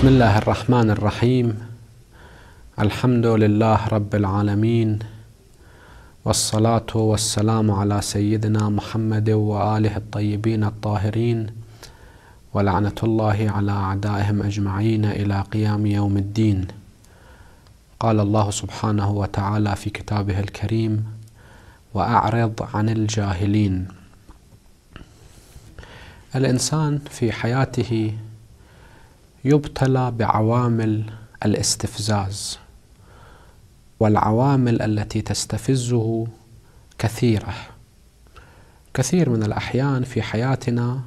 بسم الله الرحمن الرحيم الحمد لله رب العالمين والصلاة والسلام على سيدنا محمد وآله الطيبين الطاهرين ولعنة الله على أعدائهم أجمعين إلى قيام يوم الدين قال الله سبحانه وتعالى في كتابه الكريم وأعرض عن الجاهلين الإنسان في حياته يبتلى بعوامل الاستفزاز والعوامل التي تستفزه كثيره كثير من الاحيان في حياتنا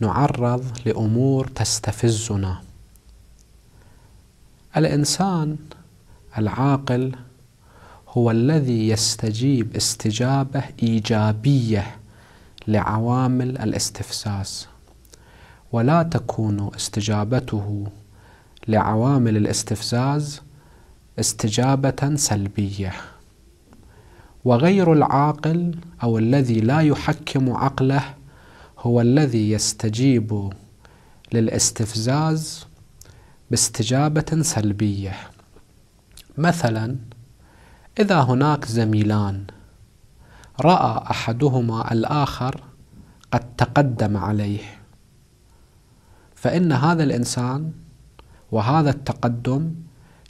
نعرض لامور تستفزنا الانسان العاقل هو الذي يستجيب استجابه ايجابيه لعوامل الاستفزاز ولا تكون استجابته لعوامل الاستفزاز استجابة سلبية وغير العاقل أو الذي لا يحكم عقله هو الذي يستجيب للاستفزاز باستجابة سلبية مثلا إذا هناك زميلان رأى أحدهما الآخر قد تقدم عليه فإن هذا الإنسان وهذا التقدم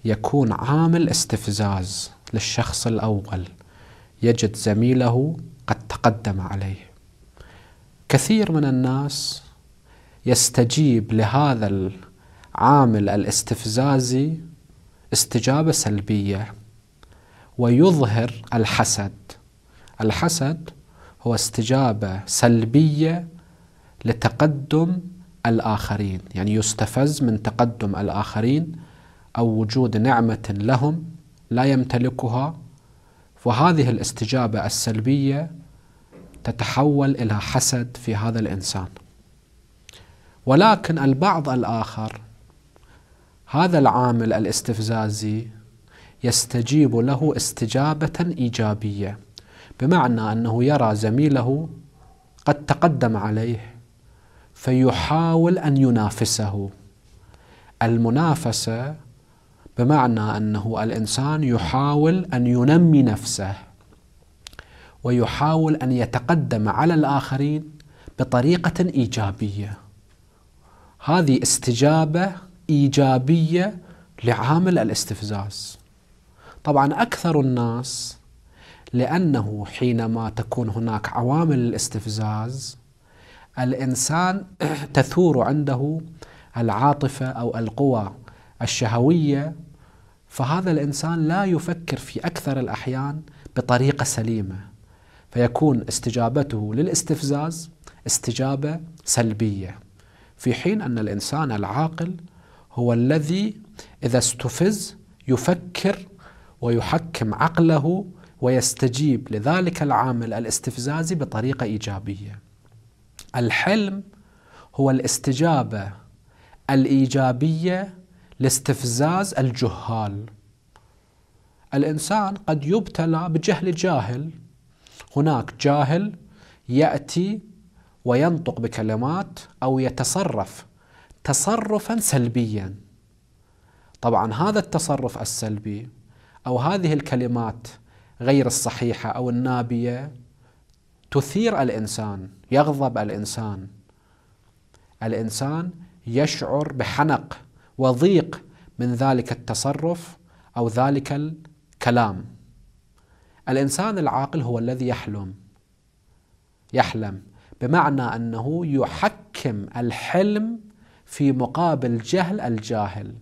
يكون عامل استفزاز للشخص الأول يجد زميله قد تقدم عليه كثير من الناس يستجيب لهذا العامل الاستفزازي استجابة سلبية ويظهر الحسد الحسد هو استجابة سلبية لتقدم الآخرين يعني يستفز من تقدم الآخرين أو وجود نعمة لهم لا يمتلكها وهذه الاستجابة السلبية تتحول إلى حسد في هذا الإنسان ولكن البعض الآخر هذا العامل الاستفزازي يستجيب له استجابة إيجابية بمعنى أنه يرى زميله قد تقدم عليه فيحاول ان ينافسه المنافسه بمعنى انه الانسان يحاول ان ينمي نفسه ويحاول ان يتقدم على الاخرين بطريقه ايجابيه هذه استجابه ايجابيه لعامل الاستفزاز طبعا اكثر الناس لانه حينما تكون هناك عوامل الاستفزاز الانسان تثور عنده العاطفه او القوى الشهويه فهذا الانسان لا يفكر في اكثر الاحيان بطريقه سليمه فيكون استجابته للاستفزاز استجابه سلبيه في حين ان الانسان العاقل هو الذي اذا استفز يفكر ويحكم عقله ويستجيب لذلك العامل الاستفزازي بطريقه ايجابيه الحلم هو الاستجابه الايجابيه لاستفزاز الجهال الانسان قد يبتلى بجهل جاهل هناك جاهل ياتي وينطق بكلمات او يتصرف تصرفا سلبيا طبعا هذا التصرف السلبي او هذه الكلمات غير الصحيحه او النابيه تثير الانسان يغضب الانسان الانسان يشعر بحنق وضيق من ذلك التصرف او ذلك الكلام الانسان العاقل هو الذي يحلم يحلم بمعنى انه يحكم الحلم في مقابل جهل الجاهل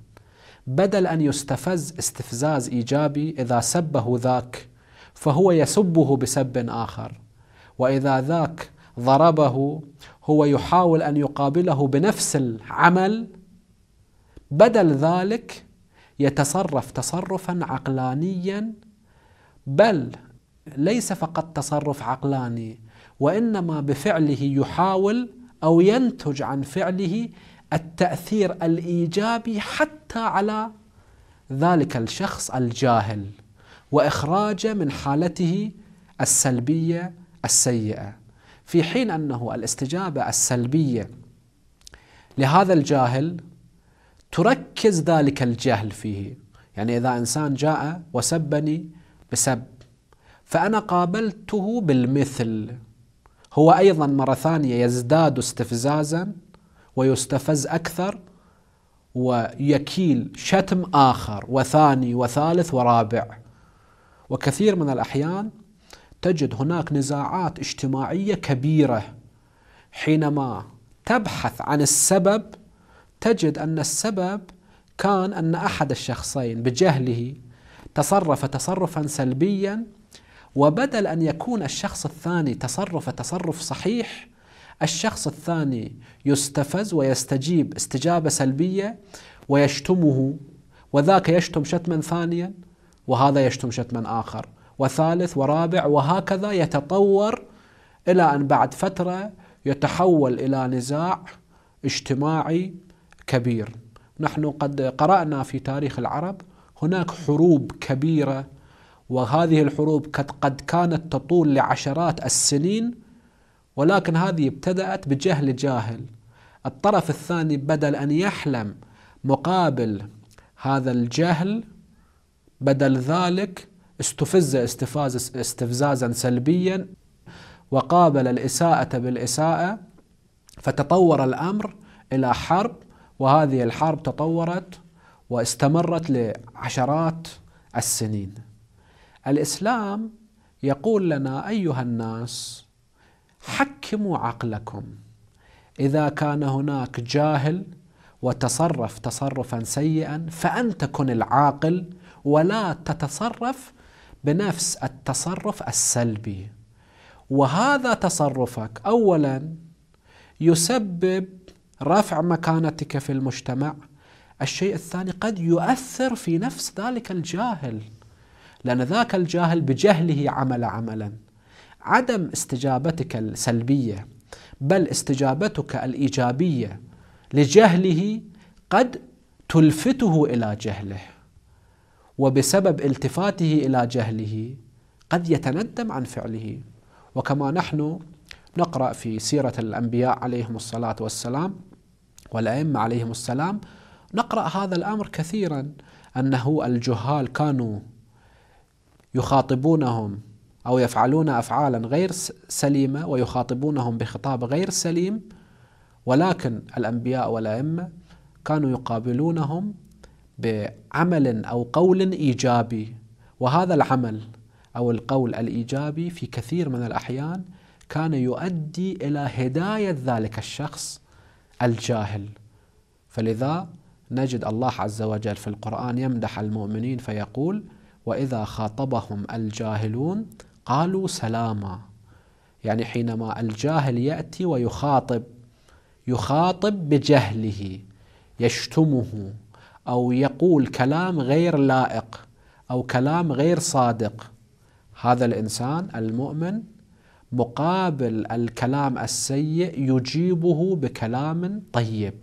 بدل ان يستفز استفزاز ايجابي اذا سبه ذاك فهو يسبه بسب اخر واذا ذاك ضربه هو يحاول ان يقابله بنفس العمل بدل ذلك يتصرف تصرفا عقلانيا بل ليس فقط تصرف عقلاني وانما بفعله يحاول او ينتج عن فعله التاثير الايجابي حتى على ذلك الشخص الجاهل واخراجه من حالته السلبيه السيئة في حين أنه الاستجابة السلبية لهذا الجاهل تركز ذلك الجهل فيه يعني إذا إنسان جاء وسبني بسب فأنا قابلته بالمثل هو أيضا مرة ثانية يزداد استفزازا ويستفز أكثر ويكيل شتم آخر وثاني وثالث ورابع وكثير من الأحيان تجد هناك نزاعات اجتماعيه كبيره حينما تبحث عن السبب تجد ان السبب كان ان احد الشخصين بجهله تصرف تصرفا سلبيا وبدل ان يكون الشخص الثاني تصرف تصرف صحيح الشخص الثاني يستفز ويستجيب استجابه سلبيه ويشتمه وذاك يشتم شتما ثانيا وهذا يشتم شتما اخر وثالث ورابع وهكذا يتطور الى ان بعد فتره يتحول الى نزاع اجتماعي كبير. نحن قد قرانا في تاريخ العرب هناك حروب كبيره وهذه الحروب قد كانت تطول لعشرات السنين ولكن هذه ابتدات بجهل جاهل. الطرف الثاني بدل ان يحلم مقابل هذا الجهل بدل ذلك استفز استفاز استفزازا سلبيا وقابل الإساءة بالإساءة فتطور الأمر إلى حرب وهذه الحرب تطورت واستمرت لعشرات السنين الإسلام يقول لنا أيها الناس حكموا عقلكم إذا كان هناك جاهل وتصرف تصرفا سيئا فأنت كن العاقل ولا تتصرف بنفس التصرف السلبي وهذا تصرفك اولا يسبب رفع مكانتك في المجتمع الشيء الثاني قد يؤثر في نفس ذلك الجاهل لأن ذاك الجاهل بجهله عمل عملا عدم استجابتك السلبية بل استجابتك الإيجابية لجهله قد تلفته إلى جهله وبسبب التفاته الى جهله قد يتندم عن فعله وكما نحن نقرا في سيره الانبياء عليهم الصلاه والسلام والائمه عليهم السلام نقرا هذا الامر كثيرا انه الجهال كانوا يخاطبونهم او يفعلون افعالا غير سليمه ويخاطبونهم بخطاب غير سليم ولكن الانبياء والائمه كانوا يقابلونهم بعمل او قول ايجابي وهذا العمل او القول الايجابي في كثير من الاحيان كان يؤدي الى هدايه ذلك الشخص الجاهل فلذا نجد الله عز وجل في القران يمدح المؤمنين فيقول واذا خاطبهم الجاهلون قالوا سلاما يعني حينما الجاهل ياتي ويخاطب يخاطب بجهله يشتمه او يقول كلام غير لائق او كلام غير صادق هذا الانسان المؤمن مقابل الكلام السيء يجيبه بكلام طيب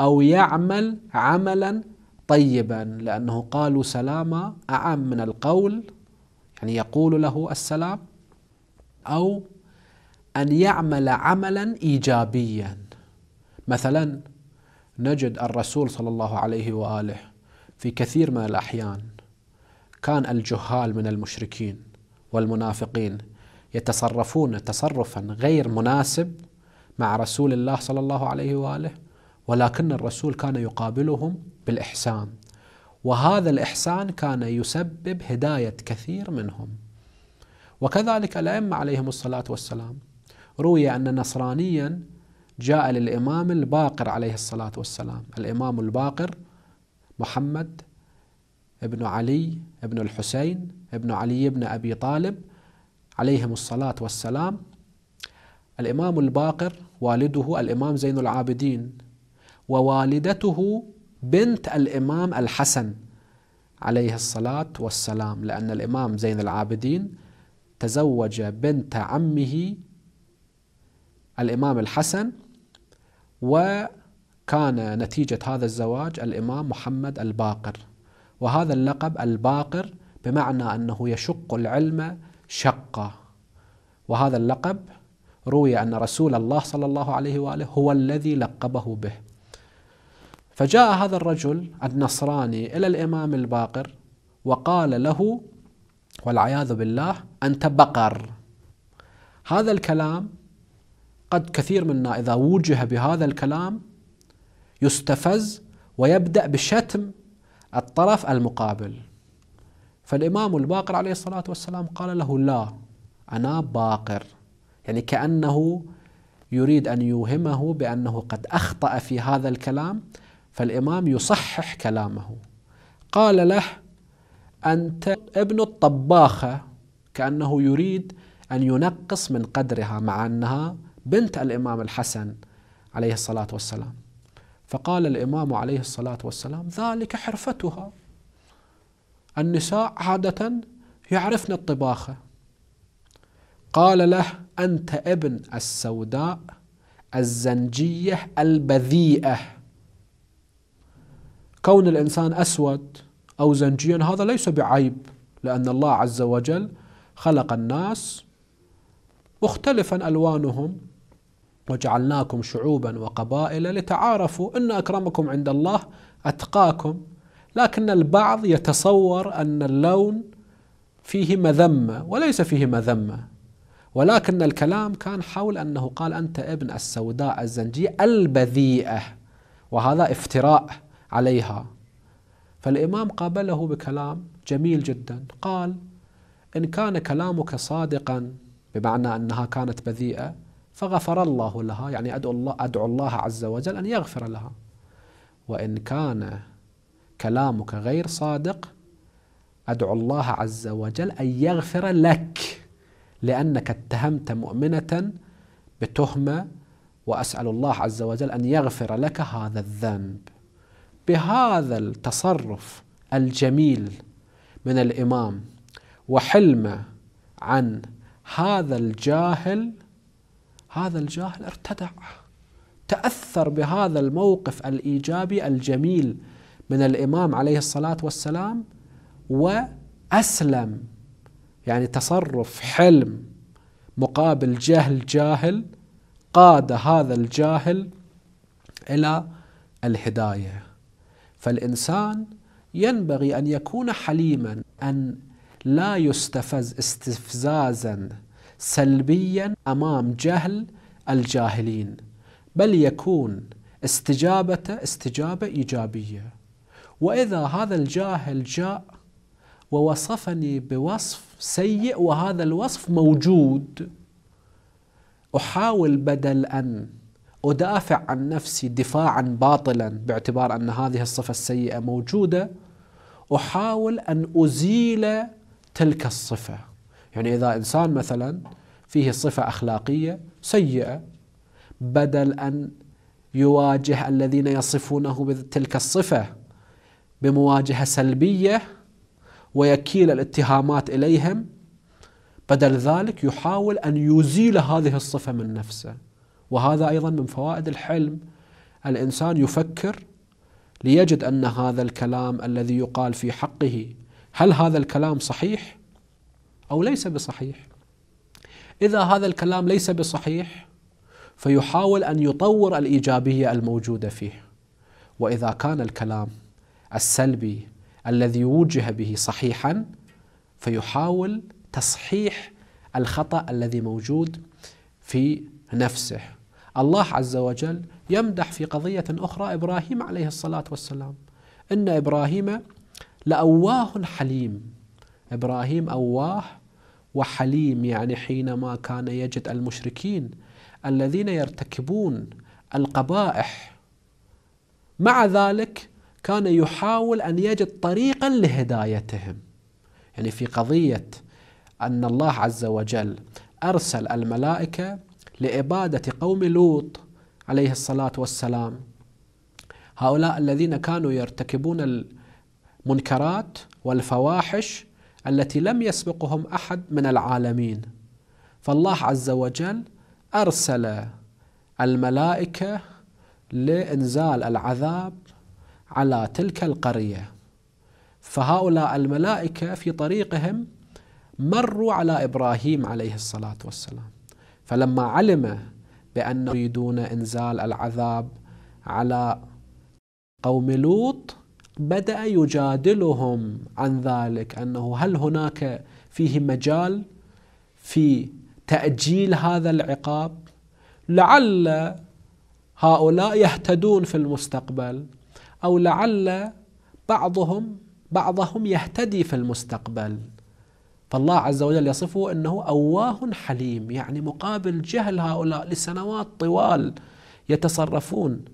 او يعمل عملا طيبا لانه قالوا سلاما اعم من القول يعني يقول له السلام او ان يعمل عملا ايجابيا مثلا نجد الرسول صلى الله عليه واله في كثير من الاحيان كان الجهال من المشركين والمنافقين يتصرفون تصرفا غير مناسب مع رسول الله صلى الله عليه واله ولكن الرسول كان يقابلهم بالاحسان وهذا الاحسان كان يسبب هدايه كثير منهم وكذلك الائمه عليهم الصلاه والسلام روي ان نصرانيا جاء للإمام الباقر عليه الصلاة والسلام الإمام الباقر محمد ابن علي ابن الحسين ابن علي بن أبي طالب عليهم الصلاة والسلام الإمام الباقر والده الإمام زين العابدين ووالدته بنت الإمام الحسن عليه الصلاة والسلام لأن الإمام زين العابدين تزوج بنت عمه الإمام الحسن وكان نتيجة هذا الزواج الإمام محمد الباقر وهذا اللقب الباقر بمعنى أنه يشق العلم شقة وهذا اللقب روي أن رسول الله صلى الله عليه وآله هو الذي لقبه به فجاء هذا الرجل النصراني إلى الإمام الباقر وقال له والعياذ بالله أنت بقر هذا الكلام قد كثير منا إذا وجه بهذا الكلام يستفز ويبدأ بشتم الطرف المقابل فالإمام الباقر عليه الصلاة والسلام قال له لا أنا باقر يعني كأنه يريد أن يوهمه بأنه قد أخطأ في هذا الكلام فالإمام يصحح كلامه قال له أنت ابن الطباخة كأنه يريد أن ينقص من قدرها مع أنها بنت الامام الحسن عليه الصلاه والسلام فقال الامام عليه الصلاه والسلام ذلك حرفتها النساء عاده يعرفن الطباخه قال له انت ابن السوداء الزنجيه البذيئه كون الانسان اسود او زنجيا هذا ليس بعيب لان الله عز وجل خلق الناس مختلفا الوانهم وجعلناكم شعوبا وقبائل لتعارفوا ان اكرمكم عند الله اتقاكم لكن البعض يتصور ان اللون فيه مذمه وليس فيه مذمه ولكن الكلام كان حول انه قال انت ابن السوداء الزنجيه البذيئه وهذا افتراء عليها فالامام قابله بكلام جميل جدا قال ان كان كلامك صادقا بمعنى انها كانت بذيئه فغفر الله لها يعني أدعو الله, أدعو الله عز وجل أن يغفر لها وإن كان كلامك غير صادق أدعو الله عز وجل أن يغفر لك لأنك اتهمت مؤمنة بتهمة وأسأل الله عز وجل أن يغفر لك هذا الذنب بهذا التصرف الجميل من الإمام وحلمه عن هذا الجاهل هذا الجاهل ارتدع تأثر بهذا الموقف الإيجابي الجميل من الإمام عليه الصلاة والسلام وأسلم يعني تصرف حلم مقابل جهل جاهل قاد هذا الجاهل إلى الهداية فالإنسان ينبغي أن يكون حليما أن لا يستفز استفزازا سلبيا امام جهل الجاهلين بل يكون استجابته استجابه ايجابيه واذا هذا الجاهل جاء ووصفني بوصف سيء وهذا الوصف موجود احاول بدل ان ادافع عن نفسي دفاعا باطلا باعتبار ان هذه الصفه السيئه موجوده احاول ان ازيل تلك الصفه يعني إذا إنسان مثلا فيه صفة أخلاقية سيئة بدل أن يواجه الذين يصفونه بتلك الصفة بمواجهة سلبية ويكيل الاتهامات إليهم بدل ذلك يحاول أن يزيل هذه الصفة من نفسه وهذا أيضا من فوائد الحلم الإنسان يفكر ليجد أن هذا الكلام الذي يقال في حقه هل هذا الكلام صحيح؟ أو ليس بصحيح إذا هذا الكلام ليس بصحيح فيحاول أن يطور الإيجابية الموجودة فيه وإذا كان الكلام السلبي الذي وجه به صحيحا فيحاول تصحيح الخطأ الذي موجود في نفسه الله عز وجل يمدح في قضية أخرى إبراهيم عليه الصلاة والسلام إن إبراهيم لأواه حليم إبراهيم أواه وحليم يعني حينما كان يجد المشركين الذين يرتكبون القبائح مع ذلك كان يحاول ان يجد طريقا لهدايتهم يعني في قضيه ان الله عز وجل ارسل الملائكه لاباده قوم لوط عليه الصلاه والسلام هؤلاء الذين كانوا يرتكبون المنكرات والفواحش التي لم يسبقهم احد من العالمين فالله عز وجل ارسل الملائكه لانزال العذاب على تلك القريه فهؤلاء الملائكه في طريقهم مروا على ابراهيم عليه الصلاه والسلام فلما علم بان يريدون انزال العذاب على قوم لوط بدأ يجادلهم عن ذلك أنه هل هناك فيه مجال في تأجيل هذا العقاب لعل هؤلاء يهتدون في المستقبل أو لعل بعضهم بعضهم يهتدي في المستقبل فالله عز وجل يصفه أنه أواه حليم يعني مقابل جهل هؤلاء لسنوات طوال يتصرفون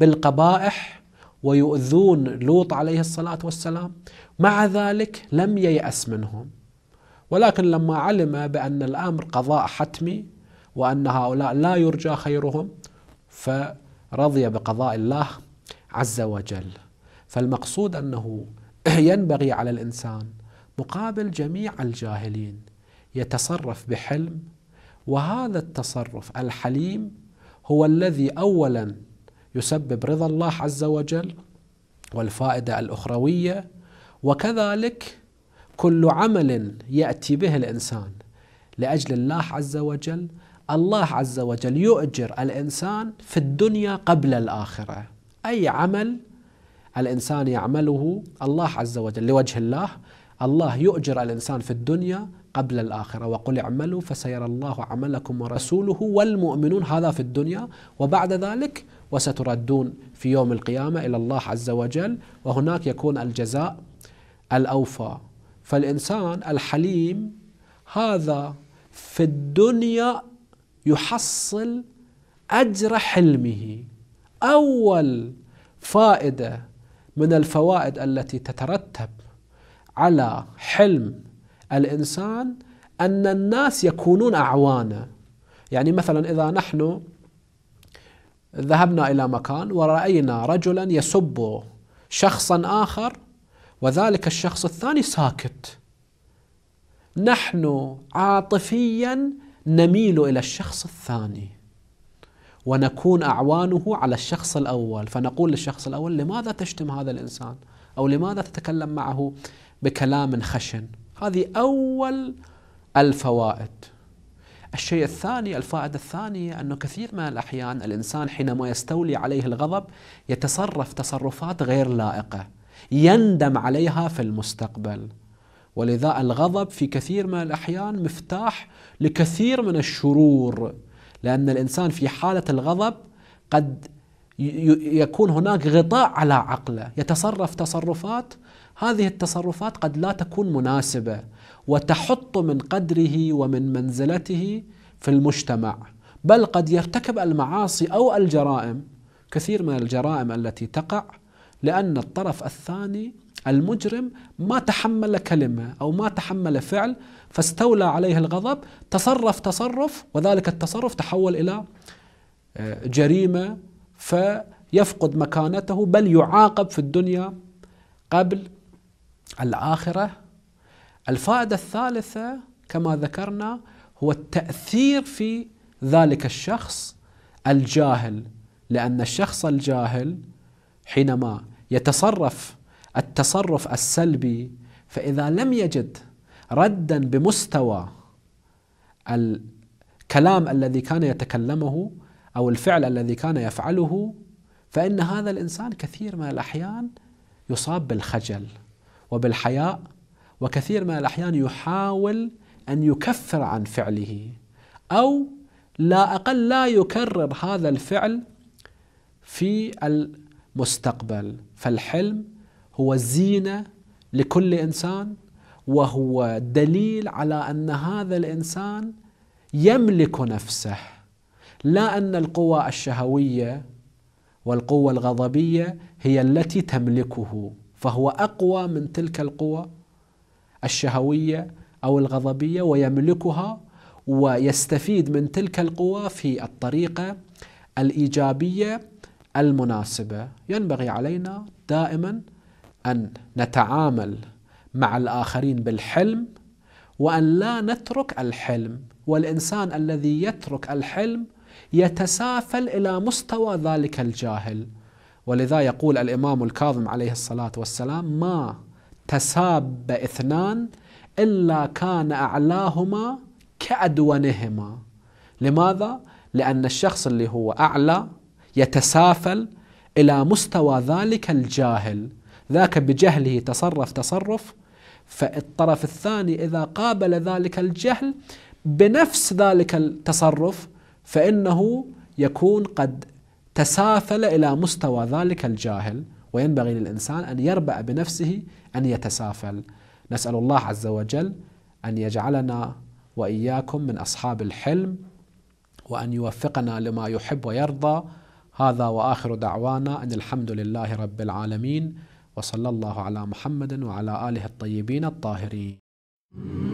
بالقبائح ويؤذون لوط عليه الصلاة والسلام مع ذلك لم ييأس منهم ولكن لما علم بأن الأمر قضاء حتمي وأن هؤلاء لا يرجى خيرهم فرضي بقضاء الله عز وجل فالمقصود أنه ينبغي على الإنسان مقابل جميع الجاهلين يتصرف بحلم وهذا التصرف الحليم هو الذي أولا يسبب رضا الله عز وجل والفائده الاخرويه وكذلك كل عمل ياتي به الانسان لاجل الله عز وجل الله عز وجل يؤجر الانسان في الدنيا قبل الاخره اي عمل الانسان يعمله الله عز وجل لوجه الله الله يؤجر الانسان في الدنيا قبل الاخره وقل اعملوا فسيرى الله عملكم ورسوله والمؤمنون هذا في الدنيا وبعد ذلك وستردون في يوم القيامة إلى الله عز وجل وهناك يكون الجزاء الأوفى فالإنسان الحليم هذا في الدنيا يحصل أجر حلمه أول فائدة من الفوائد التي تترتب على حلم الإنسان أن الناس يكونون أعوانه يعني مثلا إذا نحن ذهبنا إلى مكان ورأينا رجلا يسب شخصا آخر وذلك الشخص الثاني ساكت نحن عاطفيا نميل إلى الشخص الثاني ونكون أعوانه على الشخص الأول فنقول للشخص الأول لماذا تشتم هذا الإنسان أو لماذا تتكلم معه بكلام خشن هذه أول الفوائد الشيء الثاني الفائدة الثانية أنه كثير من الأحيان الإنسان حينما يستولي عليه الغضب يتصرف تصرفات غير لائقة يندم عليها في المستقبل ولذا الغضب في كثير من الأحيان مفتاح لكثير من الشرور لأن الإنسان في حالة الغضب قد يكون هناك غطاء على عقله يتصرف تصرفات هذه التصرفات قد لا تكون مناسبة وتحط من قدره ومن منزلته في المجتمع بل قد يرتكب المعاصي أو الجرائم كثير من الجرائم التي تقع لأن الطرف الثاني المجرم ما تحمل كلمة أو ما تحمل فعل فاستولى عليه الغضب تصرف تصرف وذلك التصرف تحول إلى آه، جريمة فيفقد مكانته بل يعاقب في الدنيا قبل الآخرة الفائدة الثالثة كما ذكرنا هو التأثير في ذلك الشخص الجاهل لأن الشخص الجاهل حينما يتصرف التصرف السلبي فإذا لم يجد ردا بمستوى الكلام الذي كان يتكلمه أو الفعل الذي كان يفعله فإن هذا الإنسان كثير من الأحيان يصاب بالخجل وبالحياء وكثير من الأحيان يحاول أن يكفر عن فعله أو لا أقل لا يكرر هذا الفعل في المستقبل فالحلم هو الزينة لكل إنسان وهو دليل على أن هذا الإنسان يملك نفسه لا أن القوى الشهوية والقوة الغضبية هي التي تملكه فهو أقوى من تلك القوى الشهوية أو الغضبية ويملكها ويستفيد من تلك القوى في الطريقة الإيجابية المناسبة ينبغي علينا دائما أن نتعامل مع الآخرين بالحلم وأن لا نترك الحلم والإنسان الذي يترك الحلم يتسافل إلى مستوى ذلك الجاهل ولذا يقول الإمام الكاظم عليه الصلاة والسلام ما تساب اثنان إلا كان أعلاهما كأدونهما لماذا؟ لأن الشخص اللي هو أعلى يتسافل إلى مستوى ذلك الجاهل ذاك بجهله تصرف تصرف فالطرف الثاني إذا قابل ذلك الجهل بنفس ذلك التصرف فإنه يكون قد تسافل إلى مستوى ذلك الجاهل وينبغي للإنسان أن يربأ بنفسه أن يتسافل نسأل الله عز وجل أن يجعلنا وإياكم من أصحاب الحلم وأن يوفقنا لما يحب ويرضى هذا وآخر دعوانا أن الحمد لله رب العالمين وصلى الله على محمد وعلى آله الطيبين الطاهرين